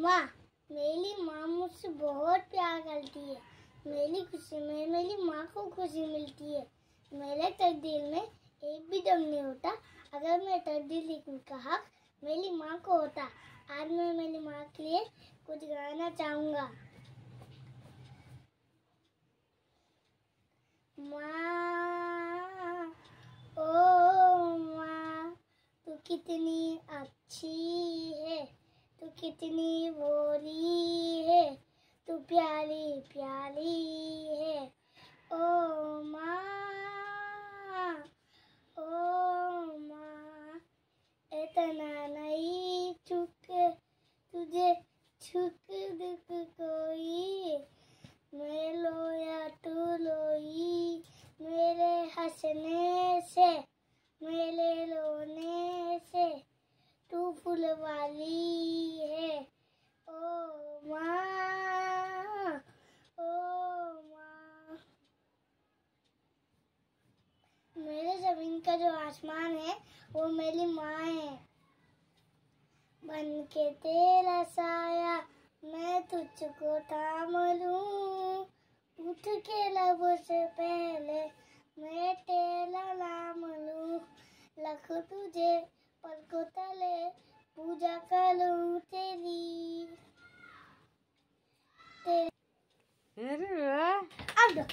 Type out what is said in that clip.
माँ मेरी माँ मुझसे बहुत प्यार करती है मेरी खुशी में मेरी माँ को खुशी मिलती है मेरे तकदीर में एक भी दम नहीं होता अगर मैं तकदीर लिखने का हक मेरी माँ को होता आज मैं मेरी माँ के लिए कुछ गाना चाहूँगा माँ ओ माँ तू कितनी अच्छी है कितनी बोली है तू प्याली प्याली है ओ माँ ओ माँ इतना नहीं चुक तुझे छुक दुख कोई मैं लोया तू लोई मेरे हंसने से मेरे रोने से तू फूल वाली जमीन का जो आसमान है वो मेरी माँ है बन के तेरा साया मैं तुझको थाम लूँ उठ के लब से पहले मैं तेरा नाम लूँ लख तुझे पल को तले पूजा कर करूँ तेरी तेरे अब